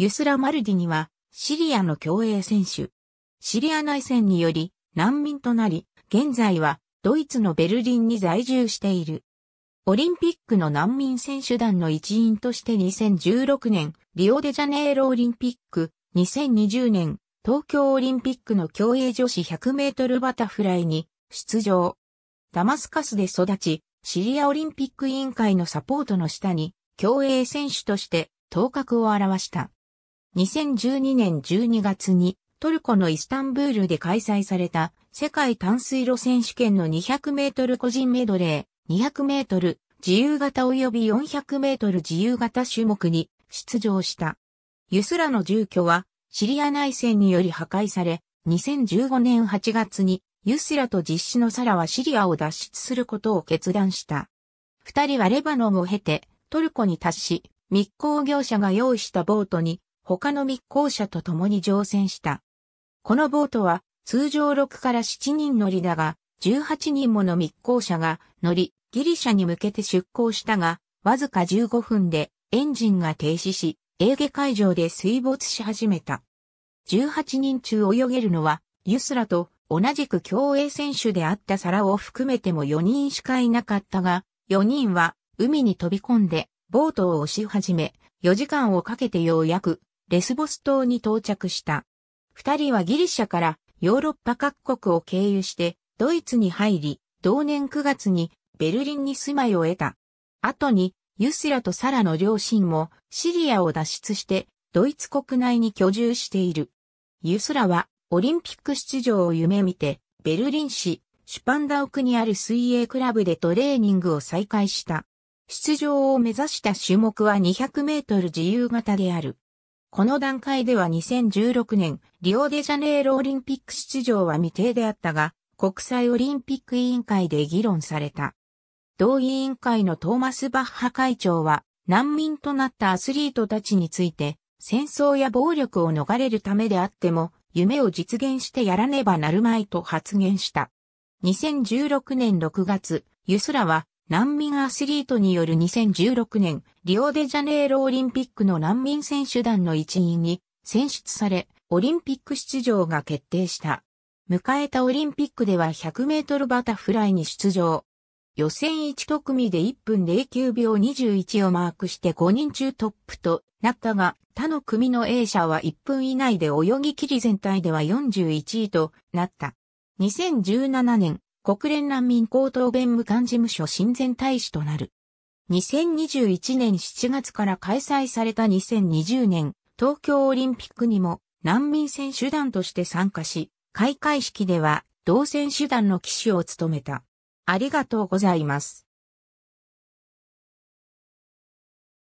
ユスラ・マルディには、シリアの競泳選手。シリア内戦により、難民となり、現在は、ドイツのベルリンに在住している。オリンピックの難民選手団の一員として2016年、リオデジャネイロオリンピック、2020年、東京オリンピックの競泳女子100メートルバタフライに出場。ダマスカスで育ち、シリアオリンピック委員会のサポートの下に、競泳選手として頭角を表した。2012年12月にトルコのイスタンブールで開催された世界短水路選手権の200メートル個人メドレー、200メートル自由形及び400メートル自由形種目に出場した。ユスラの住居はシリア内戦により破壊され、2015年8月にユスラと実施のサラはシリアを脱出することを決断した。二人はレバノンを経てトルコに達し、密航業者が用意したボートに他の密航者と共に乗船した。このボートは通常6から7人乗りだが、18人もの密航者が乗り、ギリシャに向けて出航したが、わずか15分でエンジンが停止し、エーゲ海上で水没し始めた。18人中泳げるのは、ユスラと同じく競泳選手であったサラを含めても4人しかいなかったが、4人は海に飛び込んでボートを押し始め、4時間をかけてようやくレスボス島に到着した。二人はギリシャからヨーロッパ各国を経由してドイツに入り、同年9月にベルリンに住まいを得た。後にユスラとサラの両親もシリアを脱出してドイツ国内に居住している。ユスラはオリンピック出場を夢見てベルリン市シュパンダ奥クにある水泳クラブでトレーニングを再開した。出場を目指した種目は200メートル自由形である。この段階では2016年、リオデジャネイロオリンピック出場は未定であったが、国際オリンピック委員会で議論された。同委員会のトーマス・バッハ会長は、難民となったアスリートたちについて、戦争や暴力を逃れるためであっても、夢を実現してやらねばなるまいと発言した。2016年6月、ユスラは難民アスリートによる2016年リオデジャネイロオリンピックの難民選手団の一員に選出され、オリンピック出場が決定した。迎えたオリンピックでは100メートルバタフライに出場。予選1組で1分09秒21をマークして5人中トップとなったが、他の組の A 社は1分以内で泳ぎ切り全体では41位となった。2017年国連難民高等弁務官事務所親善大使となる。2021年7月から開催された2020年東京オリンピックにも難民選手団として参加し、開会式では同選手団の騎手を務めた。ありがとうございます。